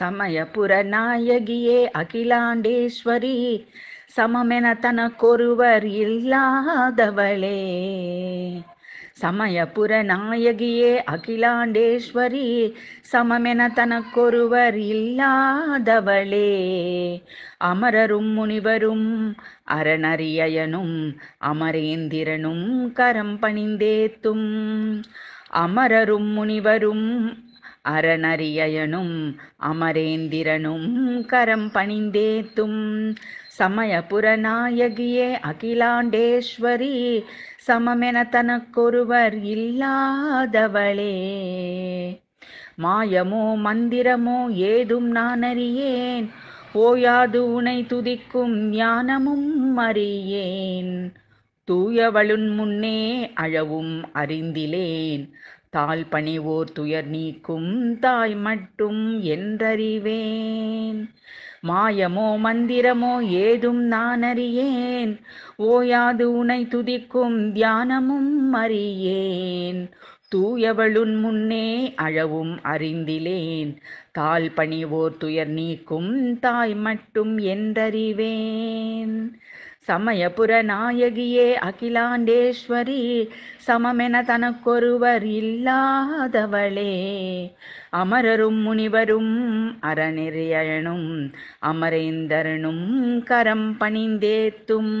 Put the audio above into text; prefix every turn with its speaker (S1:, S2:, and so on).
S1: சமயபுரநாயகியே அகிலாண்டேஸ்வரி சமமென தனக்கொருவர் இல்லாதவளே சமயபுர நாயகியே அகிலாண்டேஸ்வரி சமமென தனக்கொருவர் இல்லாதவளே அமரரும் முனிவரும் அரணரியனும் அமரேந்திரனும் கரம் பணிந்தேத்தும் அமரரும் முனிவரும் அரணறியனும் அமரேந்திரனும் கரம் பணிந்தேத்தும் சமயபுரநாயகியே அகிலாண்டேஸ்வரி சமமென தனக்கொருவர் இல்லாதவளே மாயமோ மந்திரமோ ஏதும் நான் அறியேன் ஓயாது உனை துதிக்கும் ஞானமும் அறியேன் தூயவளுன் முன்னே அழவும் அறிந்திலேன் தாழ் பணிவோர் துயர் நீக்கும் தாய் மட்டும் என்றறிவேன் மாயமோ மந்திரமோ ஏதும் நான் அறியேன் ஓயாது உனை துதிக்கும் தியானமும் அறியேன் தூயவளுன் முன்னே அழவும் அறிந்திலேன் தாழ் பணிவோர் துயர் நீக்கும் தாய் மட்டும் என்றறிவேன் சமயபுரநாயகியே அகிலாண்டேஸ்வரி சமமென தனக்கொருவர் இல்லாதவளே அமரரும் முனிவரும் அறநெறியனும் அமரேந்தரனும் கரம் பணிந்தேத்தும்